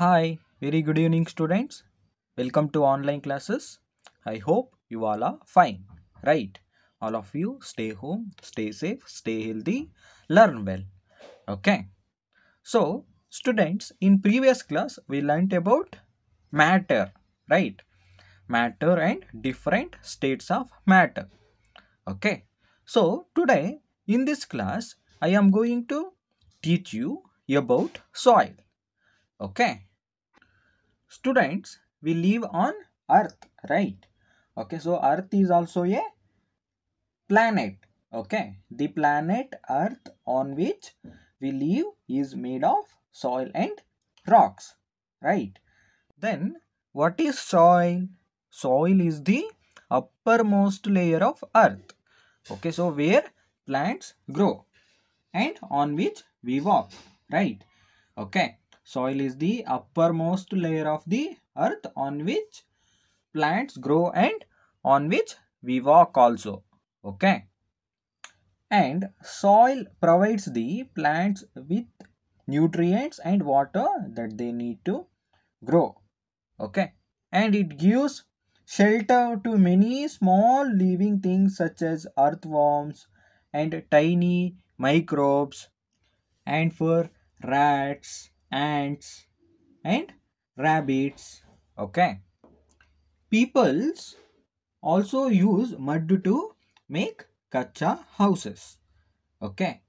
Hi, very good evening students. Welcome to online classes. I hope you all are fine, right? All of you stay home, stay safe, stay healthy, learn well. Okay. So, students, in previous class we learnt about matter, right? Matter and different states of matter. Okay. So, today in this class I am going to teach you about soil. Okay students we live on earth right okay so earth is also a planet okay the planet earth on which we live is made of soil and rocks right then what is soil soil is the uppermost layer of earth okay so where plants grow and on which we walk right okay Soil is the uppermost layer of the earth on which plants grow and on which we walk also. Okay. And soil provides the plants with nutrients and water that they need to grow. Okay. And it gives shelter to many small living things such as earthworms and tiny microbes and for rats ants and rabbits okay peoples also use mud to make kacha houses okay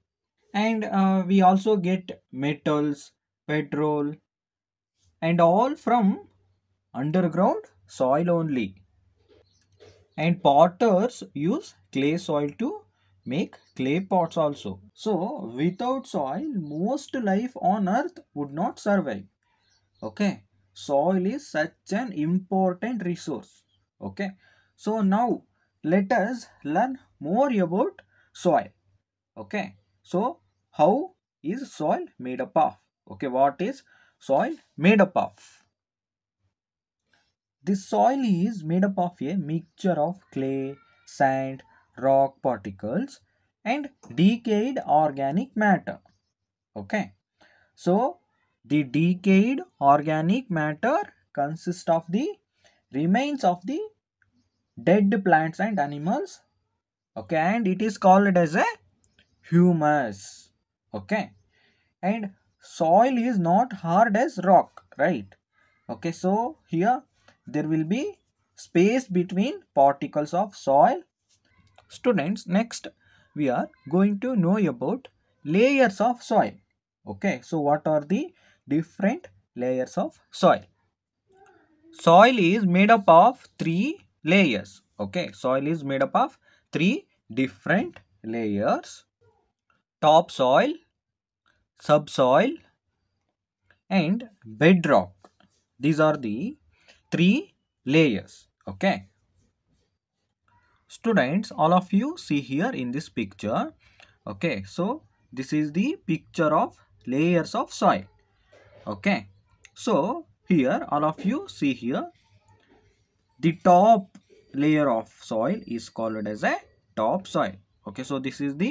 and uh, we also get metals petrol and all from underground soil only and potters use clay soil to make clay pots also. So without soil, most life on earth would not survive. Okay. Soil is such an important resource. Okay. So now let us learn more about soil. Okay. So how is soil made up of? Okay. What is soil made up of? This soil is made up of a mixture of clay, sand, rock particles and decayed organic matter. Okay. So, the decayed organic matter consists of the remains of the dead plants and animals. Okay. And it is called as a humus. Okay. And soil is not hard as rock. Right. Okay. So, here there will be space between particles of soil Students, next we are going to know about layers of soil. Okay, so what are the different layers of soil? Soil is made up of three layers. Okay, soil is made up of three different layers. Top soil, subsoil and bedrock. These are the three layers. Okay students all of you see here in this picture okay so this is the picture of layers of soil okay so here all of you see here the top layer of soil is called as a top soil okay so this is the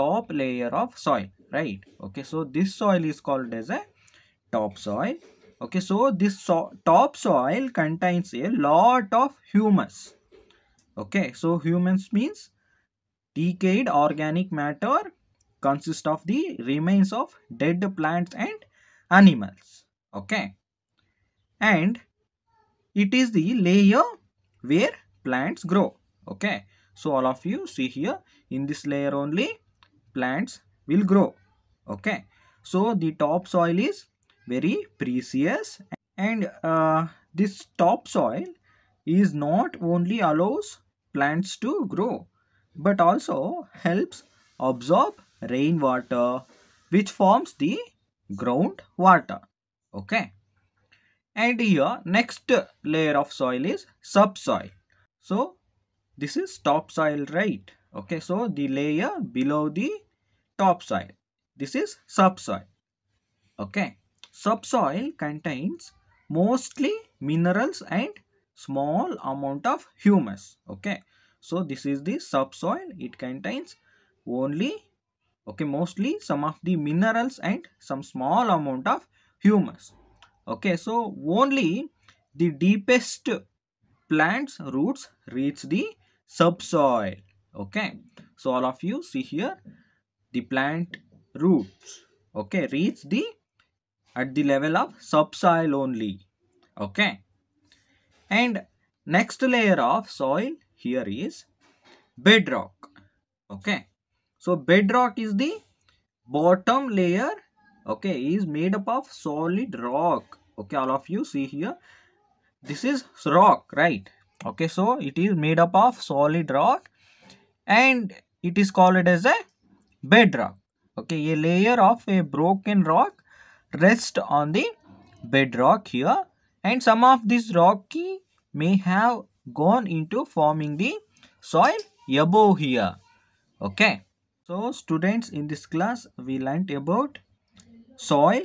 top layer of soil right okay so this soil is called as a top soil okay so this so top soil contains a lot of humus Okay, so humans means decayed organic matter consists of the remains of dead plants and animals. Okay, and it is the layer where plants grow. Okay, so all of you see here in this layer only plants will grow. Okay, so the top soil is very precious and uh, this topsoil is not only allows plants to grow but also helps absorb rainwater which forms the ground water okay and here next layer of soil is subsoil so this is topsoil right okay so the layer below the topsoil this is subsoil okay subsoil contains mostly minerals and small amount of humus okay so this is the subsoil it contains only okay mostly some of the minerals and some small amount of humus okay so only the deepest plants roots reach the subsoil okay so all of you see here the plant roots okay reach the at the level of subsoil only okay and next layer of soil here is bedrock okay so bedrock is the bottom layer okay is made up of solid rock okay all of you see here this is rock right okay so it is made up of solid rock and it is called as a bedrock okay a layer of a broken rock rests on the bedrock here and some of this rocky may have gone into forming the soil above here. Okay. So students in this class we learnt about soil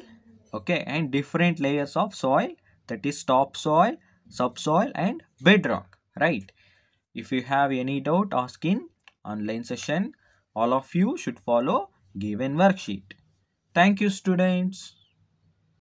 okay and different layers of soil that is topsoil, subsoil and bedrock right. If you have any doubt ask in online session all of you should follow given worksheet. Thank you students.